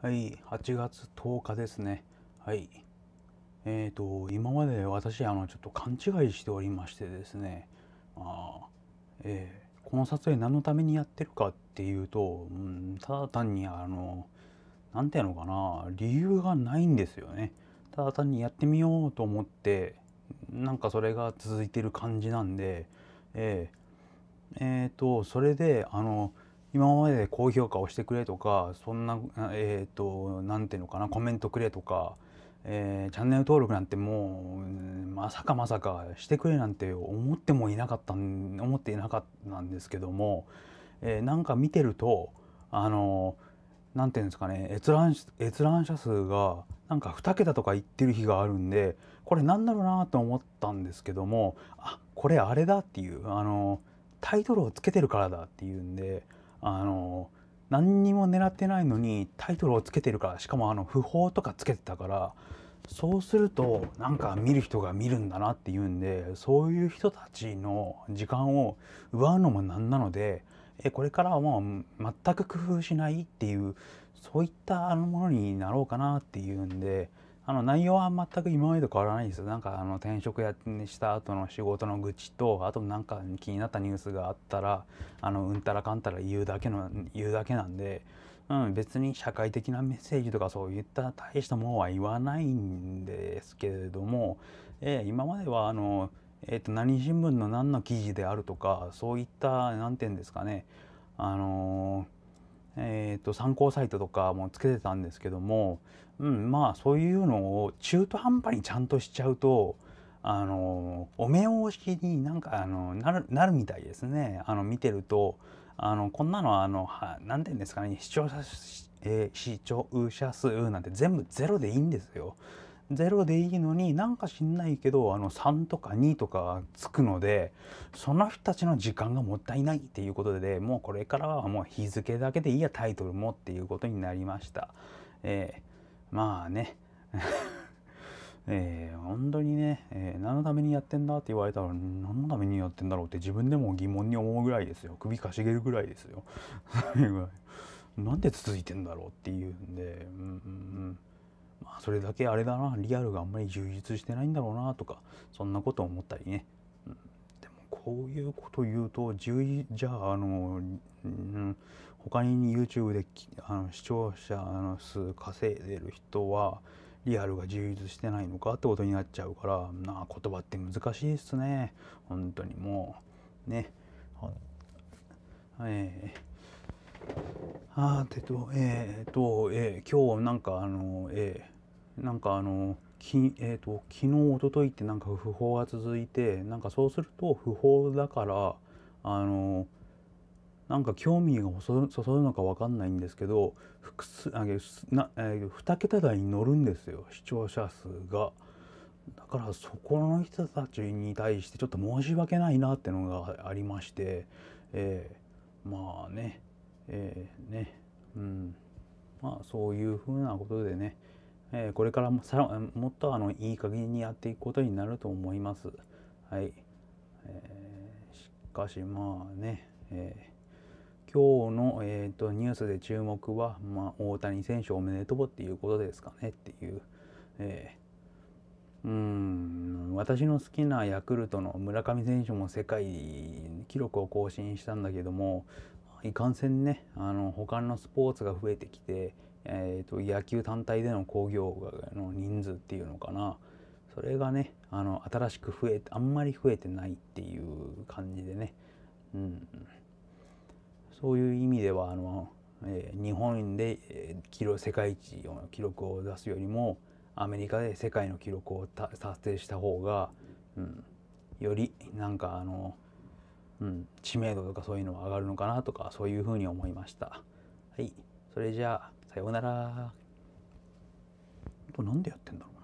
はい、8月10日ですね。はい。えっ、ー、と、今まで私、あの、ちょっと勘違いしておりましてですね、あ、えー、この撮影何のためにやってるかっていうと、うん、ただ単に、あの、なんていうのかな、理由がないんですよね。ただ単にやってみようと思って、なんかそれが続いてる感じなんで、えー、えっ、ー、と、それで、あの、今まで高評価をしてくれとかそんなえっ、ー、と何ていうのかなコメントくれとか、えー、チャンネル登録なんてもうまさかまさかしてくれなんて思ってもいなかった思っていなかったんですけども、えー、なんか見てるとあの何ていうんですかね閲覧閲覧者数がなんか2桁とかいってる日があるんでこれ何だろうなと思ったんですけどもあこれあれだっていうあのタイトルをつけてるからだっていうんで。あの何にも狙ってないのにタイトルをつけてるからしかもあの不法とかつけてたからそうするとなんか見る人が見るんだなっていうんでそういう人たちの時間を奪うのもなんなのでえこれからはもう全く工夫しないっていうそういったあのものになろうかなっていうんで。あの内容は全く今までと変わらないんですよなんかあの転職やした後の仕事の愚痴とあとなんか気になったニュースがあったらあのうんたらかんたら言うだけの言うだけなんで、うん、別に社会的なメッセージとかそういった大したものは言わないんですけれども、えー、今まではあの、えー、と何新聞の何の記事であるとかそういった何て言うんですかねあのーと参考サイトとかもつけてたんですけども、うん、まあそういうのを中途半端にちゃんとしちゃうとあのお目を式になんかあのなるなるみたいですねあの見てるとあのこんなのはあの何て言うんですかね視聴者、えー、視聴者数なんて全部ゼロでいいんですよ。0でいいのになんか知んないけどあの3とか2とかつくのでその人たちの時間がもったいないっていうことでもうこれからはもう日付だけでいいやタイトルもっていうことになりました。えー、まあね えー、本当にね、えー、何のためにやってんだって言われたら何のためにやってんだろうって自分でも疑問に思うぐらいですよ首かしげるぐらいですよ なんで続いてんだろうっていうんでうんうんうんまあ、それだけあれだなリアルがあんまり充実してないんだろうなとかそんなこと思ったりね、うん、でもこういうこと言うとじゃああの、うん、他に YouTube であの視聴者の数稼いでる人はリアルが充実してないのかってことになっちゃうからなあ言葉って難しいっすね本当にもうねええーあーてとえー、と、えー、今日なんかあのえー、なんかあのきえーと、昨日おとといってなんか不法が続いてなんかそうすると不法だからあのなんか興味がそそるのか分かんないんですけど複数あな、えー、2桁台に乗るんですよ視聴者数が。だからそこの人たちに対してちょっと申し訳ないなってのがありまして、えー、まあねえー、ね、うん、まあそういうふうなことでね、えー、これからもさもっとあのいい加減にやっていくことになると思います。はい。えー、しかしまあね、え今日の、えーと、とニュースで注目は、まあ、大谷選手おめでとうっていうことですかねっていう、えー、うん私の好きなヤクルトの村上選手も世界記録を更新したんだけどもいかんせんねあの他のスポーツが増えてきて、えーと、野球単体での興行の人数っていうのかなそれがねあの新しく増えてあんまり増えてないっていう感じでね、うん、そういう意味ではあの、えー、日本で、えー、記録世界一の記録を出すよりもアメリカで世界の記録を達成した方が、うん、よりなんかあのうん、知名度とかそういうのは上がるのかなとかそういうふうに思いました。はい、それじゃあさようなら。となんでやってんだろう